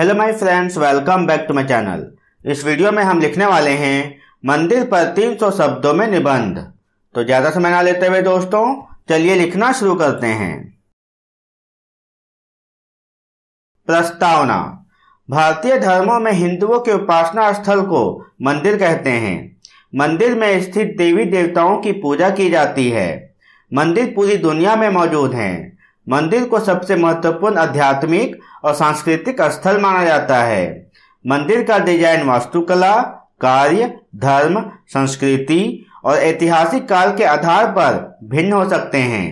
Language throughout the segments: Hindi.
hello my friends welcome back to my channel इस वीडियो में हम लिखने वाले हैं मंदिर पर 300 शब्दों में निबंध तो ज़्यादा समय ना लेते हुए दोस्तों चलिए लिखना शुरू करते हैं प्रस्तावना भारतीय धर्मों में हिंदुओं के उपासना स्थल को मंदिर कहते हैं मंदिर में स्थित देवी देवताओं की पूजा की जाती है मंदिर पूरी दुनिया में मौजूद हैं मंदिर को सबसे महत्वपूर्ण आध्यात्मिक और सांस्कृतिक स्थल माना जाता है मंदिर का डिजाइन वास्तुकला कार्य धर्म संस्कृति और ऐतिहासिक काल के आधार पर भिन्न हो सकते हैं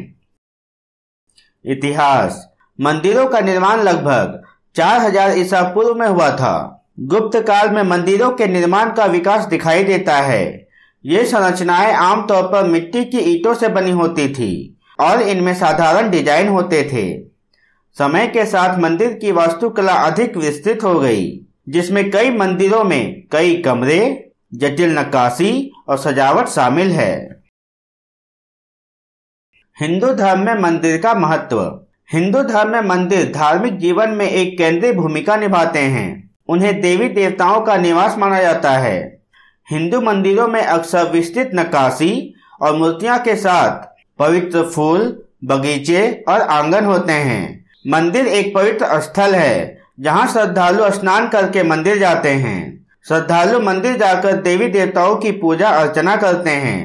इतिहास मंदिरों का निर्माण लगभग 4000 ईसा पूर्व में हुआ था गुप्त काल में मंदिरों के निर्माण का विकास दिखाई देता है ये संरचनाएं आमतौर पर मिट्टी की ईटों से बनी होती थी और इनमें साधारण डिजाइन होते थे समय के साथ मंदिर की वास्तुकला अधिक विस्तृत हो गई जिसमें कई मंदिरों में कई कमरे जटिल नक्काशी और सजावट शामिल है हिंदू धर्म में मंदिर का महत्व हिंदू धर्म में मंदिर धार्मिक जीवन में एक केंद्रीय भूमिका निभाते हैं उन्हें देवी देवताओं का निवास माना जाता है हिंदू मंदिरों में अक्सर विस्तृत नक्काशी और मूर्तियां के साथ पवित्र फूल बगीचे और आंगन होते हैं मंदिर एक पवित्र स्थल है जहाँ श्रद्धालु स्नान करके मंदिर जाते हैं श्रद्धालु मंदिर जाकर देवी देवताओं की पूजा अर्चना करते हैं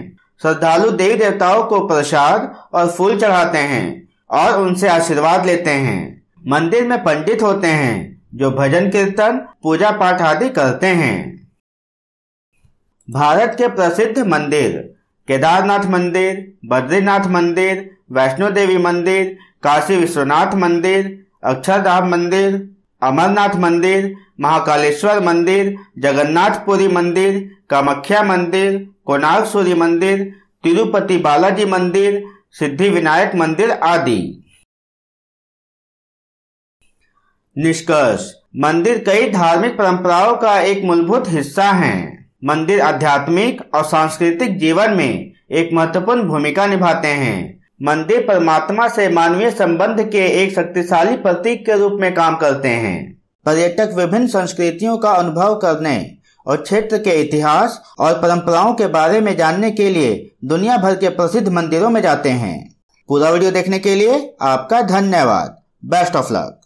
श्रद्धालु देवी देवताओं को प्रसाद और फूल चढ़ाते हैं और उनसे आशीर्वाद लेते हैं मंदिर में पंडित होते हैं जो भजन कीर्तन पूजा पाठ आदि करते हैं भारत के प्रसिद्ध मंदिर केदारनाथ मंदिर बद्रीनाथ मंदिर वैष्णो देवी मंदिर काशी विश्वनाथ मंदिर अक्षरधाम मंदिर अमरनाथ मंदिर महाकालेश्वर मंदिर जगन्नाथपुरी मंदिर कामाख्या मंदिर कोणार्क सूर्य मंदिर तिरुपति बालाजी मंदिर सिद्धि विनायक मंदिर आदि निष्कर्ष मंदिर कई धार्मिक परंपराओं का एक मूलभूत हिस्सा है मंदिर आध्यात्मिक और सांस्कृतिक जीवन में एक महत्वपूर्ण भूमिका निभाते हैं मंदिर परमात्मा से मानवीय संबंध के एक शक्तिशाली प्रतीक के रूप में काम करते हैं पर्यटक विभिन्न संस्कृतियों का अनुभव करने और क्षेत्र के इतिहास और परंपराओं के बारे में जानने के लिए दुनिया भर के प्रसिद्ध मंदिरों में जाते हैं पूरा वीडियो देखने के लिए आपका धन्यवाद बेस्ट ऑफ लक